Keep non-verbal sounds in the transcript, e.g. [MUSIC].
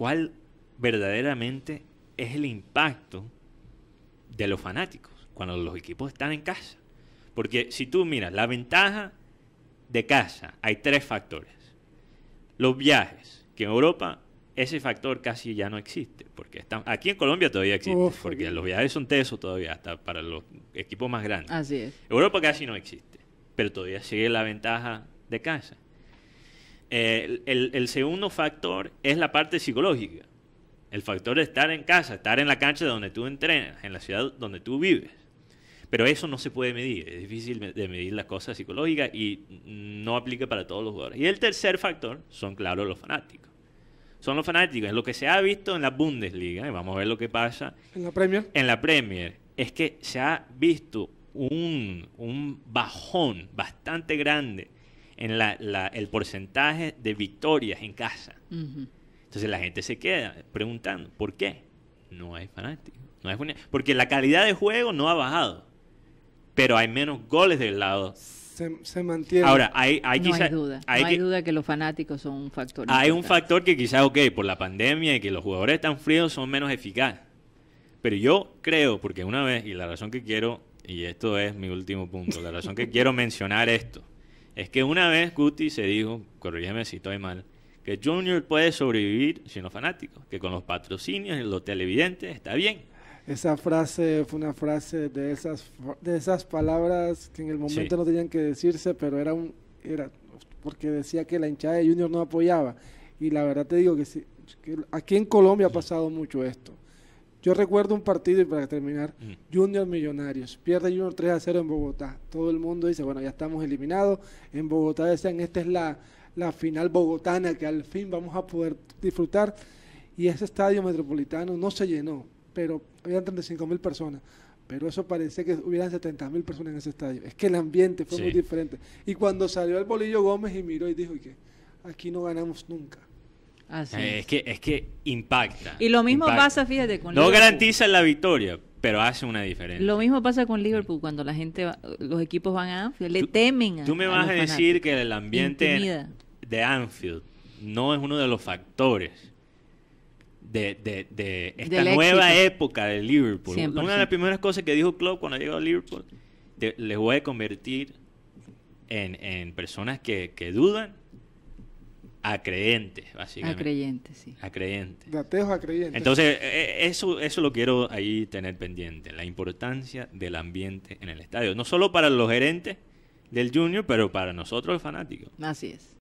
cuál verdaderamente es el impacto de los fanáticos cuando los equipos están en casa. Porque si tú miras, la ventaja de casa, hay tres factores. Los viajes, que en Europa ese factor casi ya no existe, porque están, aquí en Colombia todavía existe, porque los viajes son tesos todavía, hasta para los equipos más grandes. Así es. Europa casi no existe, pero todavía sigue la ventaja de casa. Eh, el, segundo factor es la parte psicológica. El factor de estar en casa, estar en la cancha donde tú entrenas, en la ciudad donde tú vives. Pero eso no se puede medir, es difícil de medir las cosas psicológicas y no aplica para todos los jugadores. Y el tercer factor son, claro, los fanáticos. Son los fanáticos, es lo que se ha visto en la Bundesliga, y vamos a ver lo que pasa. ¿En la Premier? En la Premier, es que se ha visto un, un bajón bastante grande en el porcentaje de victorias en casa. Entonces la gente se queda preguntando, ¿por qué? No hay fanáticos. No porque la calidad de juego no ha bajado, pero hay menos goles del lado. Se, se mantiene. Ahora, hay, hay, no hay duda. que, duda que los fanáticos son un factor. Hay un factor que quizás, ok, por la pandemia y que los jugadores están fríos son menos eficaces. Pero yo creo, porque una vez, y la razón que quiero, y esto es mi último punto, la razón que quiero [LAUGHS] mencionar esto, es que una vez Guti se dijo, corrígeme si estoy mal, que Junior puede sobrevivir los fanáticos, que con los patrocinios y los televidentes está bien. Esa frase fue una frase de esas, de esas palabras que en el momento no tenían que decirse, pero era un era porque decía que la hinchada de Junior no apoyaba. Y la verdad te digo que aquí en Colombia ha pasado mucho esto. Yo recuerdo un partido, y para terminar, mm. Junior Millonarios. Pierde Junior 3 a 0 en Bogotá. Todo el mundo dice, bueno, ya estamos eliminados. En Bogotá decían, esta es la, la final bogotana que al fin vamos a poder disfrutar. Y ese estadio metropolitano no se llenó, pero habían 35 mil personas. Pero eso parece que hubieran 70 mil personas en ese estadio. Es que el ambiente fue muy diferente. Y cuando salió el bolillo Gómez y miró y dijo, Aquí no ganamos nunca eh, es. que, es que impacta. Y lo mismo pasa, fíjate, con No garantiza la victoria, pero hace una diferencia. Lo mismo pasa con Liverpool cuando la gente, va, los equipos van a Anfield, le temen a Tú me vas a, decir que el ambiente de Anfield no es uno de los factores de, esta nueva época de Liverpool. Una de las primeras cosas que dijo Klopp cuando llegó a Liverpool, les voy a convertir en, personas que dudan a básicamente. A sí. A Entonces, e-, eso, eso lo quiero ahí tener pendiente, la importancia del ambiente en el estadio, no solo para los gerentes del Junior, pero para nosotros los fanáticos. Así es.